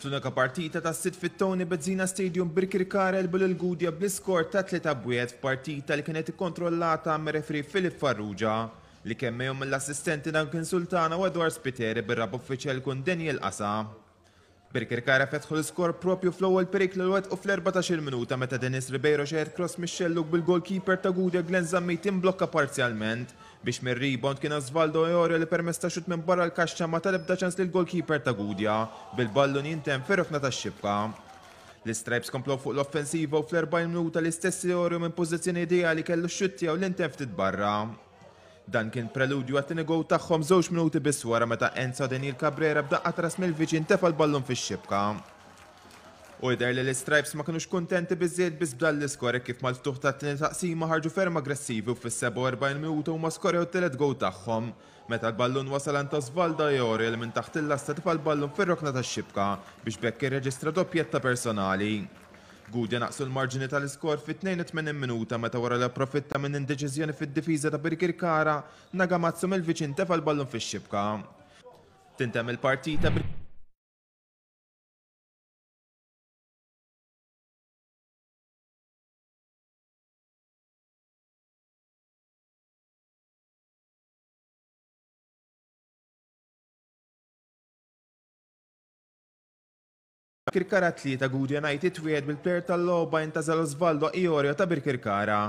Fl-unika partita ta' sit fit-Tony Bezzina Stadium Birkirkar elbu il gudja bl-iskor ta' tleta bwiet f'partita li kienet ikkontrollata me referi Filip Farrugia li kemmejhom l-assistenti dan Sultana u Edward Spiteri bir-rab uffiċjal kun Daniel Qasa. Birkirkara fetħu l-iskor propju fl-ewwel Perik l u fl-14 minuta meta Denis Ribeiro xeħed cross mix-xelluk bil-goalkeeper ta' Gudja Glenn Zammit imblokka parzjalment biex mir rebound kien Osvaldo Eorio li permesta ta' xut minn barra l-kaxxa ma tal-ebda ċans li l-goalkeeper ta' Gudja bil-ballun jintem ferrofna ta' xibka. L-Stripes komplow fuq l-offensiva u fl-40 minuta l stessi Jore minn pozizjoni ideali kellu xuttija u l-intem ftit barra. Dan kien preludju għattini gow taħħom zoċ minuti biswara meta Enzo Denil Cabrera b'daqqa tras mill-viċin tefa l-ballun fix-xibka. U jider li l-Stripes ma kienux kuntenti biżjed biz b'dan l skore kif mal-ftuħ ta' tliet taqsima ħarġu ferm aggressivi u fis-47 minuta huma skorja u telet gow tagħhom. Meta l-ballun wasal għand Jori li minn taħt il-lasta tfa' l-ballun fir-rokna tax-xibka biex bekk irreġistra doppjetta personali. Gudja naqsu l-marġini tal-iskor fit 82 minuta meta wara l profitta minn indeċiżjoni fid-difiża ta' Birkir Kara, mazzu mill-viċin tefa l-ballun fix-xibka. Tintem il-partita Kirkara tlieta Good United twiegħed bil-plejer tal-logħba intażel Osvaldo Iorio ta' Birkirkara.